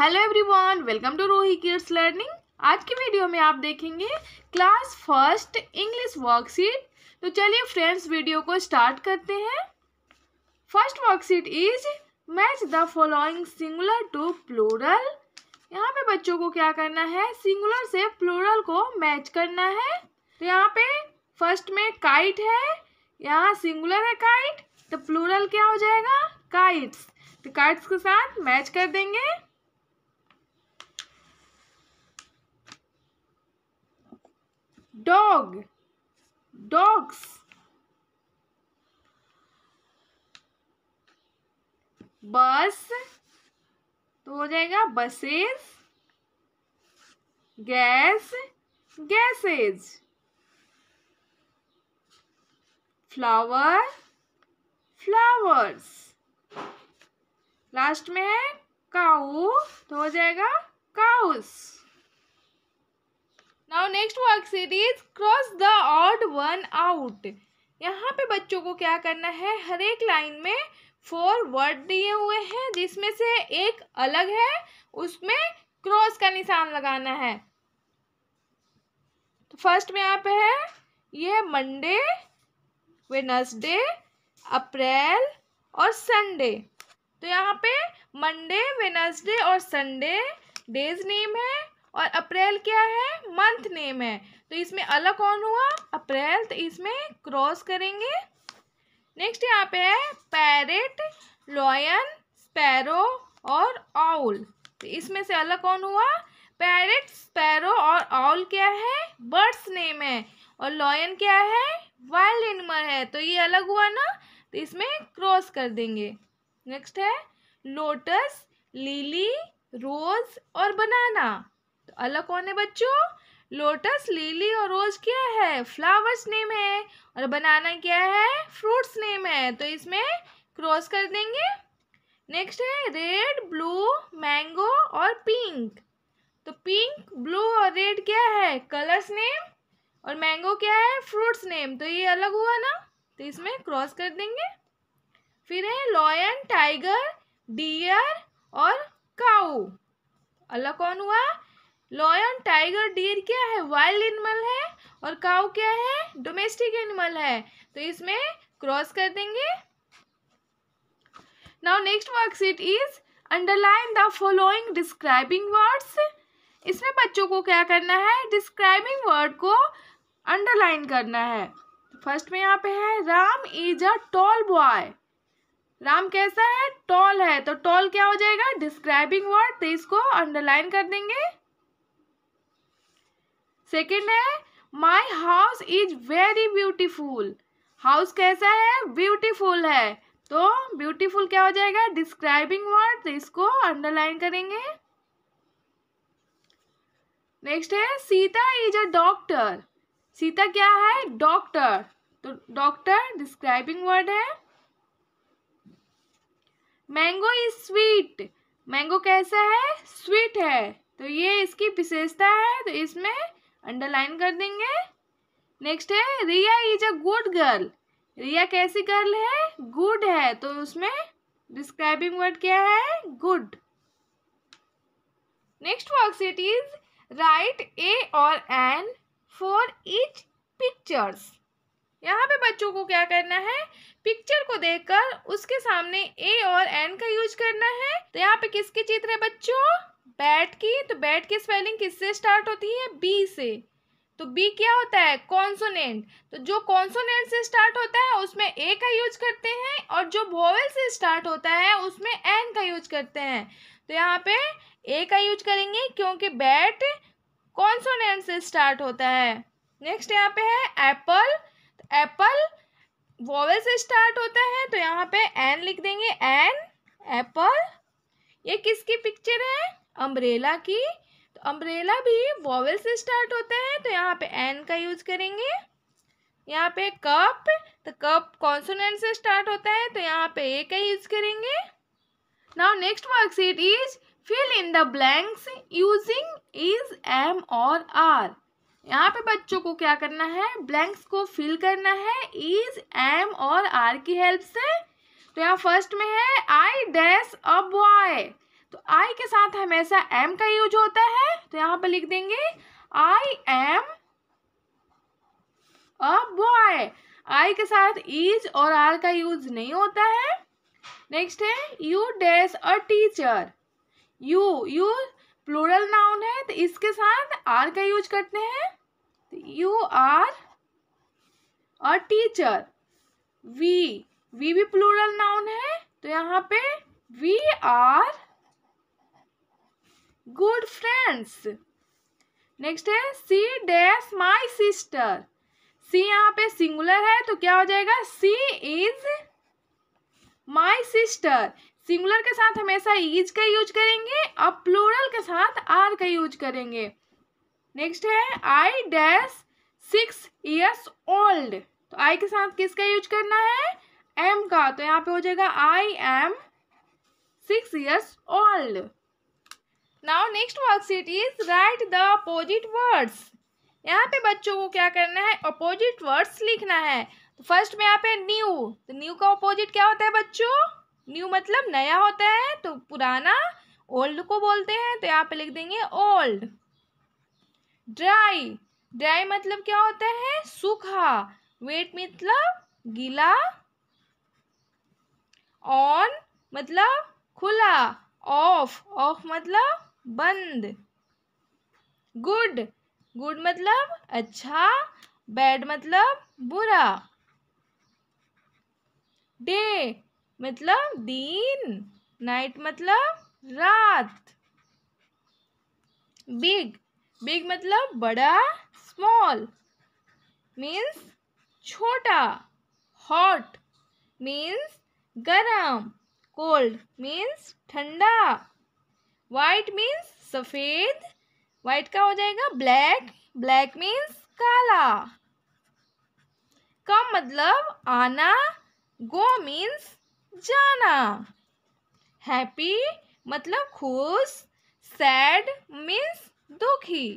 Hello everyone welcome to Rohi kids learning आज की video में आप देखेंगे क्लास फर्स्ट इंग्लिश वर्कशीट तो चलिए फ्रेंड्स वीडियो को स्टार्ट करते हैं first worksheet is match the following singular to plural यहाँ पे बच्चों को क्या करना है सिंगुलर से प्लोरल को मैच करना है तो यहाँ पे फर्स्ट में काइट है यहाँ सिंगुलर है काइट तो प्लूरल क्या हो जाएगा काइट्स तो काइट्स के साथ मैच कर देंगे dog dogs बस तो हो जाएगा buses gas gases flower flowers last में है काउ तो हो जाएगा cows now next worksheet is cross the odd one out यहाँ पे बच्चों को क्या करना है हर एक लाइन में फोर वर्ड दिए हुए हैं जिसमें से एक अलग है उसमें क्रॉस का निशान लगाना है तो फर्स्ट में यहाँ पे है ये मंडे वेनसडे अप्रैल और संडे तो यहाँ पे मंडे वेनसडे और संडे डेज नेम है और अप्रैल क्या है मंथ नेम है तो इसमें अलग कौन हुआ अप्रैल तो इसमें क्रॉस करेंगे नेक्स्ट यहाँ पे है पैरेट लॉयन स्पैरो और आउल तो इसमें से अलग कौन हुआ पैरेट स्पैरो और आउल क्या है बर्ड्स नेम है और लॉयन क्या है वाइल्ड एनिमल है तो ये अलग हुआ ना तो इसमें क्रॉस कर देंगे नेक्स्ट है लोटस लिली रोज़ और बनाना अलग कौन है बच्चों लोटस लिली और रोज क्या है फ्लावर्स नेम है और बनाना क्या है फ्रूट्स नेम है तो इसमें क्रॉस कर देंगे नेक्स्ट है रेड ब्लू मैंगो और पिंक तो पिंक ब्लू और रेड क्या है कलर्स नेम और मैंगो क्या है फ्रूट्स नेम तो ये अलग हुआ ना तो इसमें क्रॉस कर देंगे फिर है लॉयन टाइगर डियर और काऊ अलग कौन हुआ लॉयन टाइगर डियर क्या है वाइल्ड एनिमल है और काउ क्या है डोमेस्टिक एनिमल है तो इसमें क्रॉस कर देंगे now next worksheet is underline the following describing words इसमें बच्चों को क्या करना है डिस्क्राइबिंग वर्ड को अंडरलाइन करना है फर्स्ट में यहाँ पे है Ram is a tall boy Ram कैसा है टॉल है तो टॉल क्या हो जाएगा डिस्क्राइबिंग वर्ड तो इसको अंडरलाइन कर देंगे सेकेंड है my house is very beautiful house कैसा है ब्यूटीफुल है तो ब्यूटीफुल क्या हो जाएगा डिस्क्राइबिंग वर्ड तो इसको अंडरलाइन करेंगे नेक्स्ट है Sita is a doctor Sita क्या है डॉक्टर तो डॉक्टर डिस्क्राइबिंग वर्ड है मैंगो इज स्वीट मैंगो कैसा है स्वीट है तो ये इसकी विशेषता है तो इसमें अंडरलाइन कर देंगे नेक्स्ट है Riya is a good girl Riya कैसी गर्ल है गुड है तो उसमें डिस्क्राइबिंग वर्ड क्या है good next worksheet is write a और एन फॉर इच पिक्चर्स यहाँ पे बच्चों को क्या करना है पिक्चर को देखकर उसके सामने ए और एन का यूज करना है तो यहाँ पे किसके चित्र है बच्चों बैट की तो बैट की स्पेलिंग किससे स्टार्ट होती है बी से तो बी क्या होता है कॉन्सोनेंट तो जो कॉन्सोनेंट से स्टार्ट होता है उसमें ए का यूज करते हैं और जो वोवेल से स्टार्ट होता है उसमें एन का यूज करते हैं तो यहाँ पे ए का यूज करेंगे क्योंकि बैट कॉन्सोनेंट से स्टार्ट होता है नेक्स्ट यहाँ पे है एप्पल तो एप्पल वोवेल से स्टार्ट होता है तो यहाँ पे एन लिख देंगे एन एप्पल ये किसकी पिक्चर है अम्ब्रेला की तो अम्ब्रेला भी वॉवल से स्टार्ट होता है तो यहाँ पे एन का यूज करेंगे यहाँ पे कप तो कप कॉन्सोनेंट से स्टार्ट होता है तो यहाँ पे ए का यूज करेंगे now next worksheet is fill in the blanks using is am और आर यहाँ पे बच्चों को क्या करना है ब्लैंक्स को फिल करना है इज एम और आर की हेल्प से तो यहाँ फर्स्ट में है आई डैश अ बॉय तो आई के साथ हमेशा एम का यूज होता है तो यहाँ पर लिख देंगे I am a boy I के साथ इज और आर का यूज नहीं होता है नेक्स्ट है you dash a teacher you you plural noun है तो इसके साथ आर का यूज करते हैं you are a teacher we we भी प्लूरल नाउन है तो यहाँ पे we are good friends. Next है सी डैश माई सिस्टर सी यहाँ पे सिंगुलर है तो क्या हो जाएगा she is my sister singular के साथ हमेशा इज का यूज करेंगे और प्लूरल के साथ आर का यूज करेंगे नेक्स्ट है I dash six years old तो आई के साथ किसका यूज करना है एम का तो यहाँ पे हो जाएगा I am six years old now next worksheet is write the opposite words यहाँ पे बच्चों को क्या करना है अपोजिट वर्ड्स लिखना है तो फर्स्ट में यहाँ पे न्यू तो न्यू का अपोजिट क्या होता है बच्चों न्यू मतलब नया होता है तो पुराना ओल्ड को बोलते हैं तो यहाँ पे लिख देंगे ओल्ड ड्राई ड्राई मतलब क्या होता है सूखा वेट मतलब गीला ऑन मतलब खुला ऑफ ऑफ मतलब बंद गुड गुड मतलब अच्छा बैड मतलब बुरा डे मतलब दिन नाइट मतलब रात बिग बिग मतलब बड़ा स्मॉल मीन्स छोटा हॉट मीन्स गरम कोल्ड मीन्स ठंडा वाइट मीन्स सफ़ेद वाइट का हो जाएगा ब्लैक ब्लैक मीन्स काला कम मतलब आना गो मीन्स जाना हैप्पी मतलब खुश सैड मीन्स दुखी